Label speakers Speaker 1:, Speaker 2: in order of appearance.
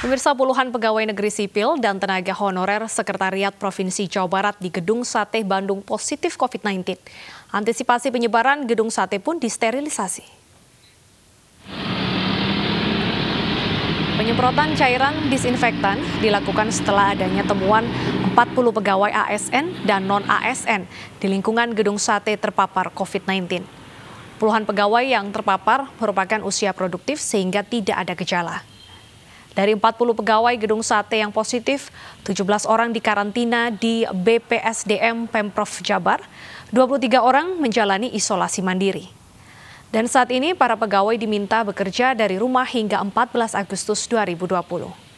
Speaker 1: Pemirsa puluhan pegawai negeri sipil dan tenaga honorer Sekretariat Provinsi Jawa Barat di Gedung Sate Bandung positif COVID-19. Antisipasi penyebaran gedung sate pun disterilisasi. Penyemprotan cairan disinfektan dilakukan setelah adanya temuan 40 pegawai ASN dan non-ASN di lingkungan gedung sate terpapar COVID-19. Puluhan pegawai yang terpapar merupakan usia produktif sehingga tidak ada gejala. Dari 40 pegawai gedung sate yang positif, 17 orang dikarantina di BPSDM Pemprov Jabar, 23 orang menjalani isolasi mandiri. Dan saat ini para pegawai diminta bekerja dari rumah hingga 14 Agustus 2020.